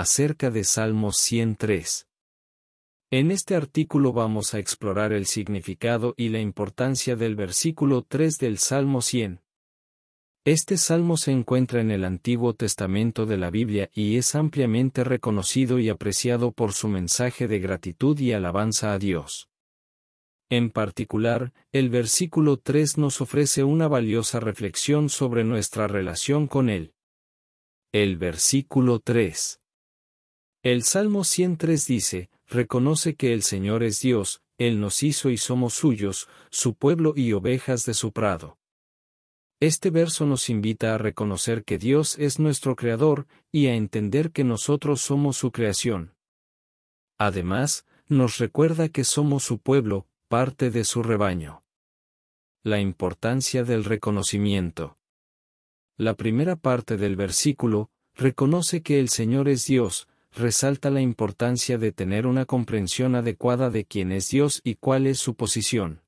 acerca de Salmo 103. En este artículo vamos a explorar el significado y la importancia del versículo 3 del Salmo 100. Este salmo se encuentra en el Antiguo Testamento de la Biblia y es ampliamente reconocido y apreciado por su mensaje de gratitud y alabanza a Dios. En particular, el versículo 3 nos ofrece una valiosa reflexión sobre nuestra relación con Él. El versículo 3 el Salmo 103 dice, Reconoce que el Señor es Dios, Él nos hizo y somos suyos, su pueblo y ovejas de su prado. Este verso nos invita a reconocer que Dios es nuestro Creador y a entender que nosotros somos su creación. Además, nos recuerda que somos su pueblo, parte de su rebaño. La importancia del reconocimiento. La primera parte del versículo reconoce que el Señor es Dios, resalta la importancia de tener una comprensión adecuada de quién es Dios y cuál es su posición.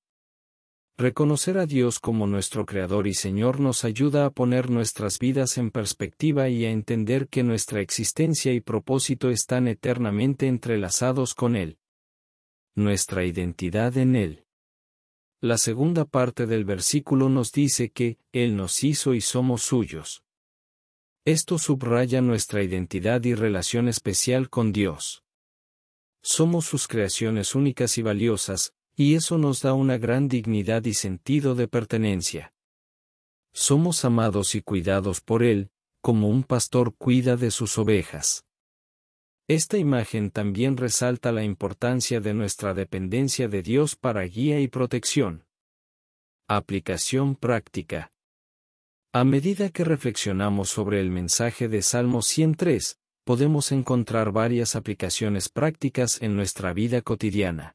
Reconocer a Dios como nuestro Creador y Señor nos ayuda a poner nuestras vidas en perspectiva y a entender que nuestra existencia y propósito están eternamente entrelazados con Él. Nuestra identidad en Él. La segunda parte del versículo nos dice que, Él nos hizo y somos suyos. Esto subraya nuestra identidad y relación especial con Dios. Somos sus creaciones únicas y valiosas, y eso nos da una gran dignidad y sentido de pertenencia. Somos amados y cuidados por Él, como un pastor cuida de sus ovejas. Esta imagen también resalta la importancia de nuestra dependencia de Dios para guía y protección. Aplicación práctica. A medida que reflexionamos sobre el mensaje de Salmo 103, podemos encontrar varias aplicaciones prácticas en nuestra vida cotidiana.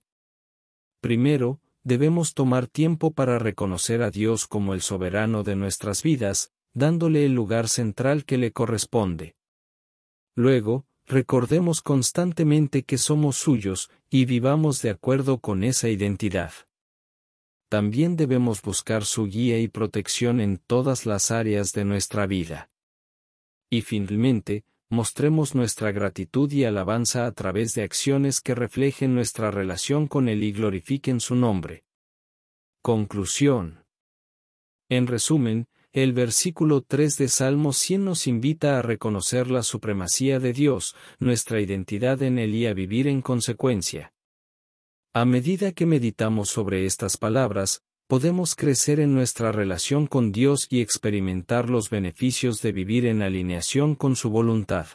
Primero, debemos tomar tiempo para reconocer a Dios como el soberano de nuestras vidas, dándole el lugar central que le corresponde. Luego, recordemos constantemente que somos suyos y vivamos de acuerdo con esa identidad también debemos buscar su guía y protección en todas las áreas de nuestra vida. Y finalmente, mostremos nuestra gratitud y alabanza a través de acciones que reflejen nuestra relación con Él y glorifiquen su nombre. Conclusión. En resumen, el versículo 3 de Salmo 100 nos invita a reconocer la supremacía de Dios, nuestra identidad en Él y a vivir en consecuencia. A medida que meditamos sobre estas palabras, podemos crecer en nuestra relación con Dios y experimentar los beneficios de vivir en alineación con su voluntad.